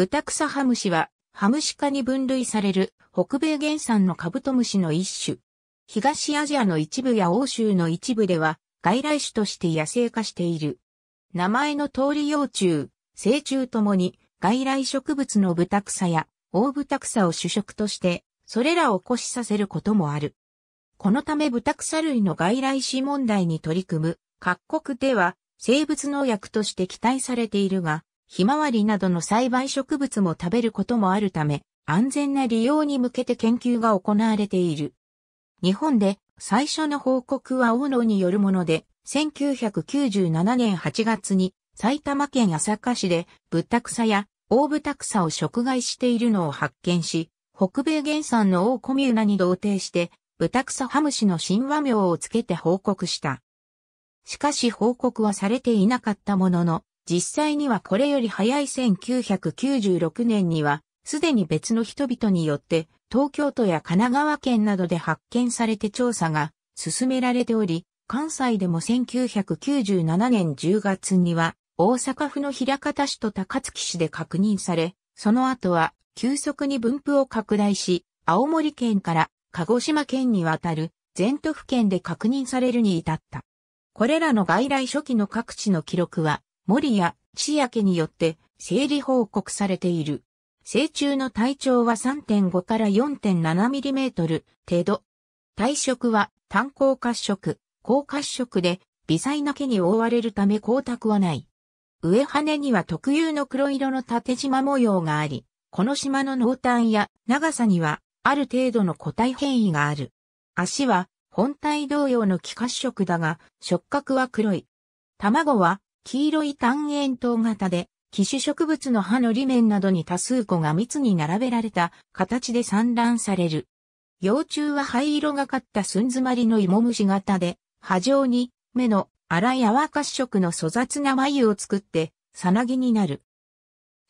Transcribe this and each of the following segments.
ブタクサハムシは、ハムシ科に分類される北米原産のカブトムシの一種。東アジアの一部や欧州の一部では、外来種として野生化している。名前の通り幼虫、成虫ともに、外来植物のブタクサや大ブタクサを主食として、それらを起こしさせることもある。このためブタクサ類の外来種問題に取り組む各国では生物農薬として期待されているが、ひまわりなどの栽培植物も食べることもあるため、安全な利用に向けて研究が行われている。日本で最初の報告は大野によるもので、1997年8月に埼玉県朝霞市でブタクサやオオブタクサを食害しているのを発見し、北米原産のオオコミューナに同定して、ブタクサハムシの神話名をつけて報告した。しかし報告はされていなかったものの、実際にはこれより早い1996年には、すでに別の人々によって、東京都や神奈川県などで発見されて調査が進められており、関西でも1997年10月には、大阪府の平方市と高槻市で確認され、その後は急速に分布を拡大し、青森県から鹿児島県にわたる全都府県で確認されるに至った。これらの外来初期の各地の記録は森や千明によって整理報告されている。成虫の体長は3.5から4.7ミリメートル程度。体色は単光褐色、高褐色で微細な毛に覆われるため光沢はない。上羽には特有の黒色の縦縞模様があり、この島の濃淡や長さにはある程度の個体変異がある。足は本体同様の気褐色だが触覚は黒い。卵は黄色い単円筒型で、機種植物の葉の裏面などに多数個が密に並べられた形で産卵される。幼虫は灰色がかった寸詰まりの芋虫型で、波状に目の荒い泡褐色の粗雑な眉を作って、さなぎになる。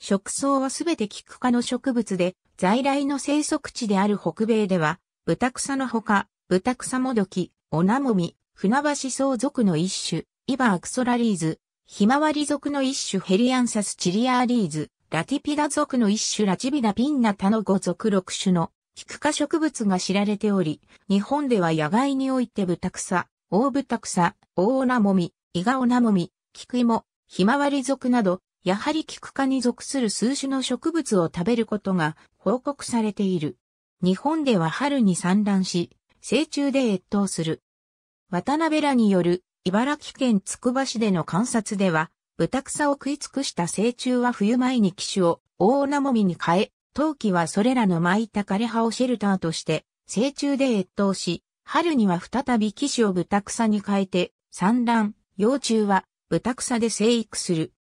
食草はすべてキク科の植物で、在来の生息地である北米では、ブタクサのほか、ブタクサモドキ、オナモミ、船橋草属の一種、イバークソラリーズ、ひまわり属の一種ヘリアンサスチリアーリーズ、ラティピダ属の一種ラチビダピンナタの5属6種の菊科植物が知られており、日本では野外においてブタクサ、オオブタクサ、オオナモミ、イガオナモミ、キクイモ、ひまわり属など、やはり菊科に属する数種の植物を食べることが報告されている。日本では春に産卵し、成虫で越冬する。渡辺らによる茨城県つくば市での観察では、豚草を食い尽くした成虫は冬前に機種を大なもみに変え、冬季はそれらの巻いた枯れ葉をシェルターとして、成虫で越冬し、春には再び機種を豚草に変えて、産卵、幼虫は豚草で生育する。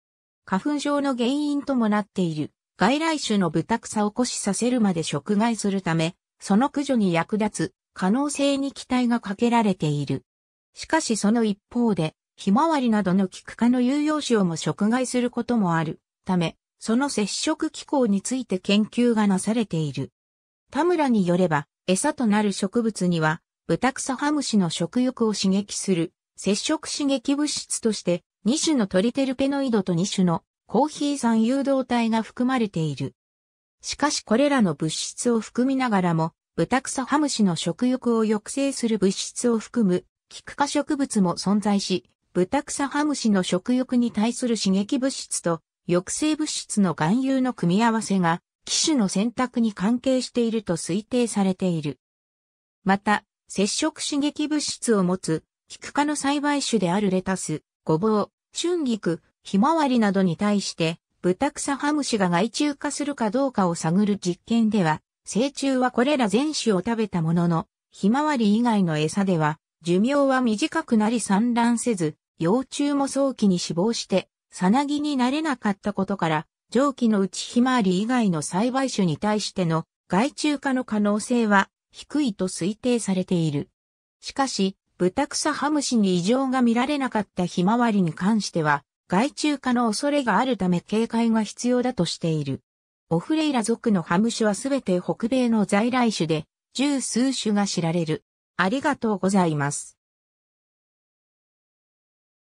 花粉症の原因ともなっている。外来種の豚草を枯死させるまで食害するため、その駆除に役立つ可能性に期待がかけられている。しかしその一方で、ひまわりなどの菊花科の有用種をも食害することもあるため、その接触機構について研究がなされている。田村によれば、餌となる植物には、ブタクサハムシの食欲を刺激する、接触刺激物質として、2種のトリテルペノイドと2種のコーヒー酸誘導体が含まれている。しかしこれらの物質を含みながらも、ブタクサハムシの食欲を抑制する物質を含むキク科植物も存在し、ブタクサハムシの食欲に対する刺激物質と抑制物質の含有の組み合わせが、機種の選択に関係していると推定されている。また、接触刺激物質を持つ、キク科の栽培種であるレタス、ごぼう、春菊、ひまわりなどに対して、ブタクサハムシが害虫化するかどうかを探る実験では、成虫はこれら全種を食べたものの、ひまわり以外の餌では寿命は短くなり産卵せず、幼虫も早期に死亡して、さなぎになれなかったことから、上記のうちひまわり以外の栽培種に対しての害虫化の可能性は低いと推定されている。しかし、ブタクサハムシに異常が見られなかったひまわりに関しては、害虫化の恐れがあるため警戒が必要だとしている。オフレイラ族のハムシはすべて北米の在来種で、十数種が知られる。ありがとうございます。